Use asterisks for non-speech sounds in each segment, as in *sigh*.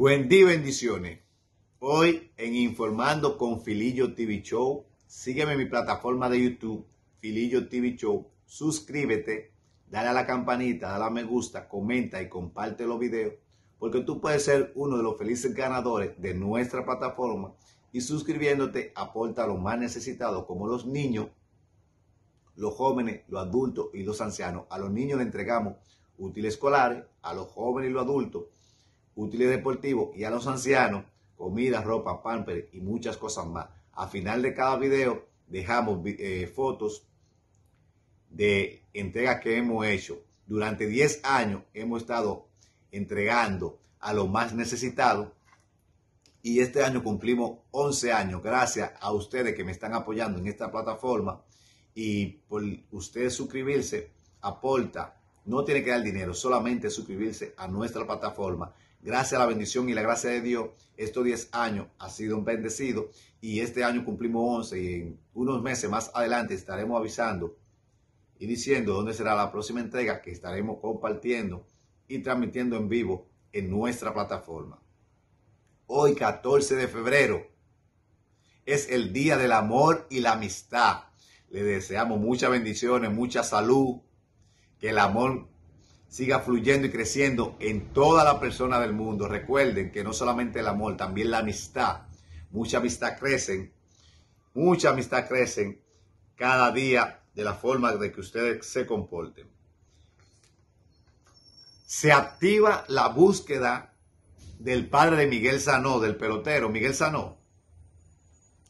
Buen día, bendiciones. Hoy en Informando con Filillo TV Show, sígueme en mi plataforma de YouTube, Filillo TV Show, suscríbete, dale a la campanita, dale a me gusta, comenta y comparte los videos, porque tú puedes ser uno de los felices ganadores de nuestra plataforma y suscribiéndote aporta a los más necesitados, como los niños, los jóvenes, los adultos y los ancianos. A los niños le entregamos útiles escolares, a los jóvenes y los adultos útiles deportivos y a los ancianos, comida, ropa, pamper y muchas cosas más. Al final de cada video dejamos eh, fotos de entregas que hemos hecho. Durante 10 años hemos estado entregando a los más necesitados y este año cumplimos 11 años gracias a ustedes que me están apoyando en esta plataforma y por ustedes suscribirse aporta, no tiene que dar dinero, solamente suscribirse a nuestra plataforma Gracias a la bendición y la gracia de Dios, estos 10 años ha sido un bendecido y este año cumplimos 11 y en unos meses más adelante estaremos avisando y diciendo dónde será la próxima entrega que estaremos compartiendo y transmitiendo en vivo en nuestra plataforma. Hoy 14 de febrero es el Día del Amor y la Amistad. Le deseamos muchas bendiciones, mucha salud, que el amor siga fluyendo y creciendo en toda la persona del mundo. Recuerden que no solamente el amor, también la amistad. Mucha amistad crecen, mucha amistad crecen cada día de la forma de que ustedes se comporten. Se activa la búsqueda del padre de Miguel Sanó, del pelotero Miguel Sanó,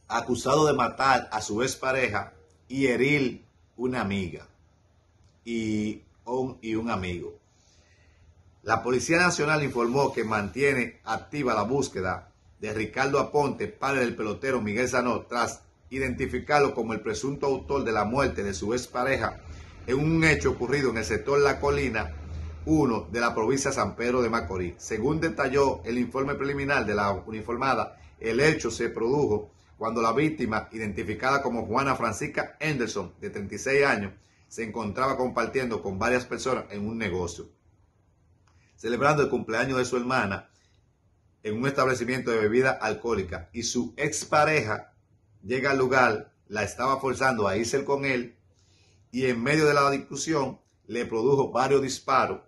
acusado de matar a su pareja y herir una amiga. Y y un amigo. La Policía Nacional informó que mantiene activa la búsqueda de Ricardo Aponte, padre del pelotero Miguel Sanó, tras identificarlo como el presunto autor de la muerte de su expareja en un hecho ocurrido en el sector La Colina 1 de la provincia San Pedro de Macorís. Según detalló el informe preliminar de la uniformada, el hecho se produjo cuando la víctima, identificada como Juana Francisca Henderson, de 36 años, se encontraba compartiendo con varias personas en un negocio, celebrando el cumpleaños de su hermana en un establecimiento de bebida alcohólica y su expareja llega al lugar, la estaba forzando a irse con él y en medio de la discusión le produjo varios disparos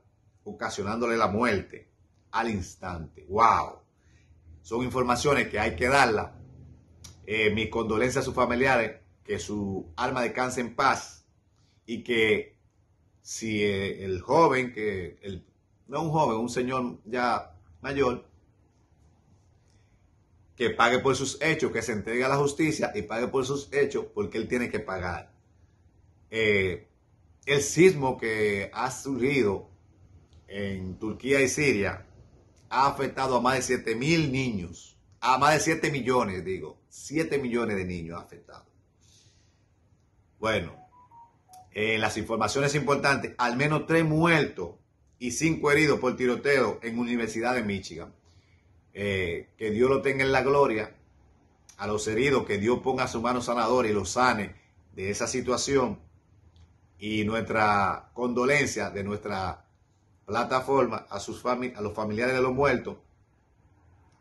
ocasionándole la muerte al instante. ¡Wow! Son informaciones que hay que darla. Eh, mis condolencias a sus familiares, que su alma descanse en paz y que si eh, el joven, que no un joven, un señor ya mayor, que pague por sus hechos, que se entregue a la justicia y pague por sus hechos porque él tiene que pagar. Eh, el sismo que ha surgido en Turquía y Siria ha afectado a más de 7 mil niños, a más de 7 millones, digo, 7 millones de niños ha afectado. Bueno, eh, las informaciones importantes, al menos tres muertos y cinco heridos por tiroteo en Universidad de Michigan. Eh, que Dios lo tenga en la gloria. A los heridos, que Dios ponga su mano sanadora y los sane de esa situación. Y nuestra condolencia de nuestra plataforma a, sus a los familiares de los muertos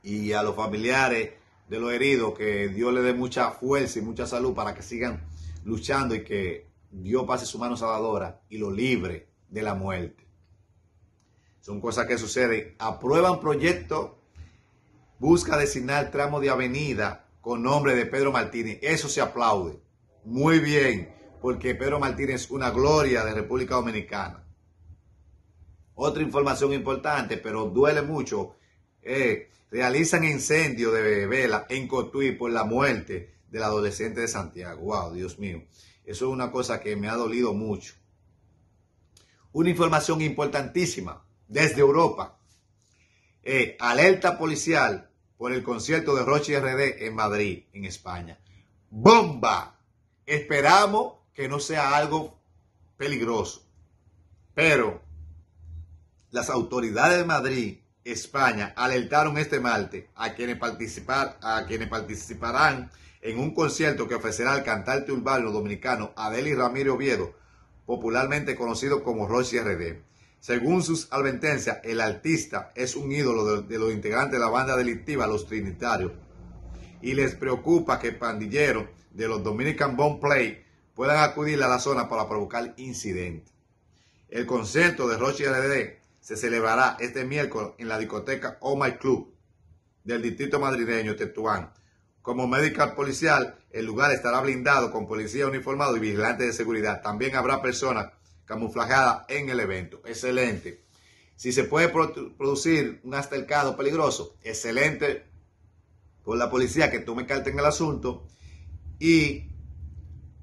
y a los familiares de los heridos, que Dios les dé mucha fuerza y mucha salud para que sigan luchando y que Dios pase su mano salvadora y lo libre de la muerte. Son cosas que suceden. Aprueban proyecto, busca designar tramo de avenida con nombre de Pedro Martínez. Eso se aplaude. Muy bien, porque Pedro Martínez es una gloria de República Dominicana. Otra información importante, pero duele mucho. Eh, realizan incendio de vela en Cotuí por la muerte del adolescente de Santiago. Wow, Dios mío. Eso es una cosa que me ha dolido mucho. Una información importantísima desde Europa. Eh, alerta policial por el concierto de Roche RD en Madrid, en España. ¡Bomba! Esperamos que no sea algo peligroso. Pero las autoridades de Madrid, España, alertaron este martes a quienes, participar, a quienes participarán en un concierto que ofrecerá el cantante urbano dominicano Adeli Ramírez Oviedo, popularmente conocido como Roche RD. Según sus advertencias, el artista es un ídolo de, los integrantes de la banda delictiva Los Trinitarios y les preocupa que pandilleros de los Dominican Bone Play puedan acudir a la zona para provocar incidentes. El concierto de Roche RD se celebrará este miércoles en la discoteca Oh My Club del distrito madrileño Tetuán. Como médica policial, el lugar estará blindado con policía uniformado y vigilantes de seguridad. También habrá personas camufladas en el evento. Excelente. Si se puede producir un astercado peligroso, excelente por la policía que tome carta en el asunto y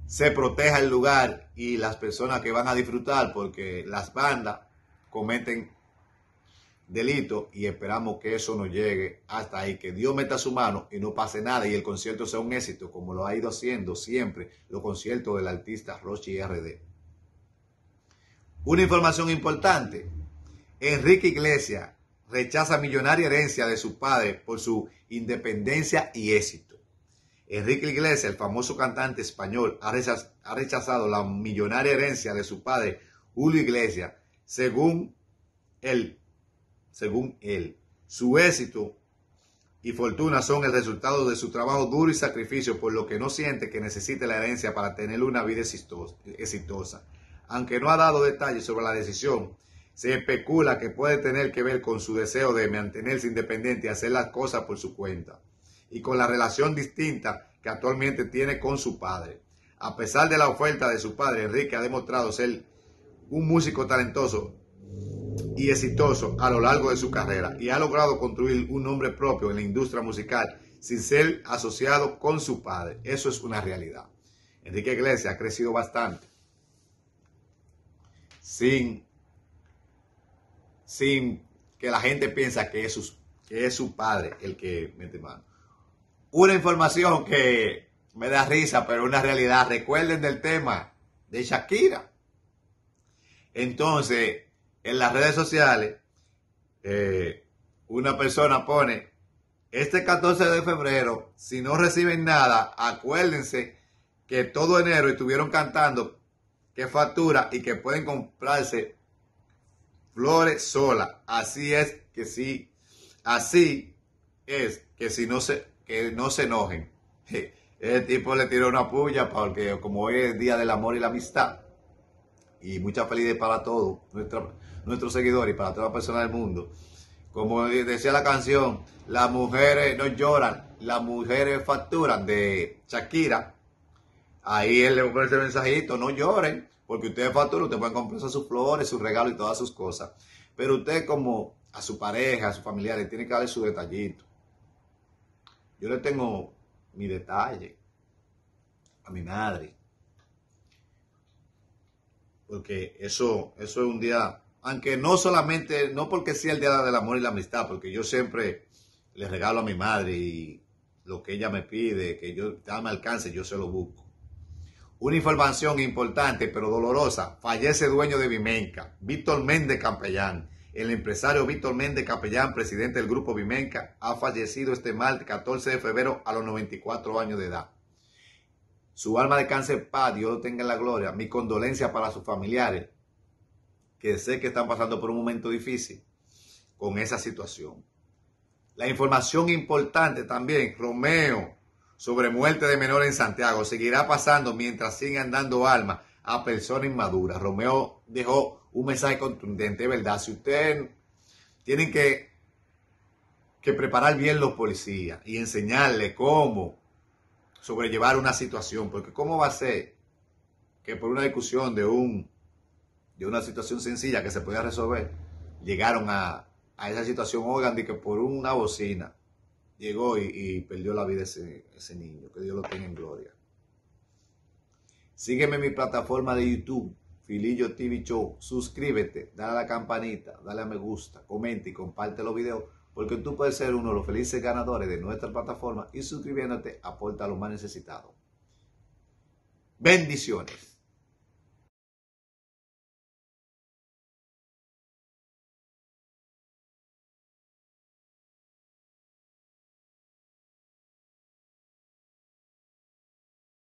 se proteja el lugar y las personas que van a disfrutar porque las bandas cometen delito y esperamos que eso no llegue hasta ahí, que Dios meta su mano y no pase nada y el concierto sea un éxito como lo ha ido haciendo siempre los conciertos del artista Rochi RD. Una información importante, Enrique Iglesias rechaza millonaria herencia de su padre por su independencia y éxito. Enrique Iglesias, el famoso cantante español, ha rechazado la millonaria herencia de su padre Julio Iglesias, según el según él. Su éxito y fortuna son el resultado de su trabajo duro y sacrificio, por lo que no siente que necesite la herencia para tener una vida exitosa. Aunque no ha dado detalles sobre la decisión, se especula que puede tener que ver con su deseo de mantenerse independiente y hacer las cosas por su cuenta, y con la relación distinta que actualmente tiene con su padre. A pesar de la oferta de su padre, Enrique ha demostrado ser un músico talentoso y exitoso a lo largo de su carrera y ha logrado construir un nombre propio en la industria musical sin ser asociado con su padre. Eso es una realidad. Enrique Iglesias ha crecido bastante sin, sin que la gente piensa que es, su, que es su padre el que mete mano. Una información que me da risa, pero una realidad. Recuerden del tema de Shakira. Entonces, en las redes sociales, eh, una persona pone, este 14 de febrero, si no reciben nada, acuérdense que todo enero estuvieron cantando que factura y que pueden comprarse flores sola. Así es que sí, así es que si no se, que no se enojen. *laughs* El tipo le tiró una puya porque como hoy es el Día del Amor y la Amistad, y mucha felicidad para todos, nuestros seguidores y para toda la persona del mundo. Como decía la canción, las mujeres no lloran, las mujeres facturan de Shakira. Ahí él le va a poner ese mensajito, no lloren, porque ustedes facturan, ustedes pueden comprarse sus flores, sus regalos y todas sus cosas. Pero usted como a su pareja, a sus familiares, tiene que darle su detallito. Yo le tengo mi detalle a mi madre. Porque eso, eso es un día aunque no solamente, no porque sea el Día del Amor y la Amistad, porque yo siempre le regalo a mi madre y lo que ella me pide, que yo me alcance, yo se lo busco. Una información importante pero dolorosa, fallece dueño de Vimenca, Víctor Méndez Campellán. El empresario Víctor Méndez Capellán, presidente del grupo Vimenca, ha fallecido este martes 14 de febrero a los 94 años de edad. Su alma de cáncer, paz, Dios lo tenga en la gloria. Mi condolencia para sus familiares, que sé que están pasando por un momento difícil con esa situación. La información importante también, Romeo, sobre muerte de menor en Santiago, seguirá pasando mientras sigan dando alma a personas inmaduras. Romeo dejó un mensaje contundente, ¿verdad? Si ustedes tienen que, que preparar bien los policías y enseñarles cómo sobrellevar una situación, porque ¿cómo va a ser que por una discusión de un de una situación sencilla que se podía resolver, llegaron a, esa situación, oigan, de que por una bocina llegó y, perdió la vida ese, ese, niño, que Dios lo tenga en gloria. Sígueme en mi plataforma de YouTube, Filillo TV Show, suscríbete, dale a la campanita, dale a me gusta, comenta y comparte los videos, porque tú puedes ser uno de los felices ganadores de nuestra plataforma y suscribiéndote aporta a los más necesitados. Bendiciones.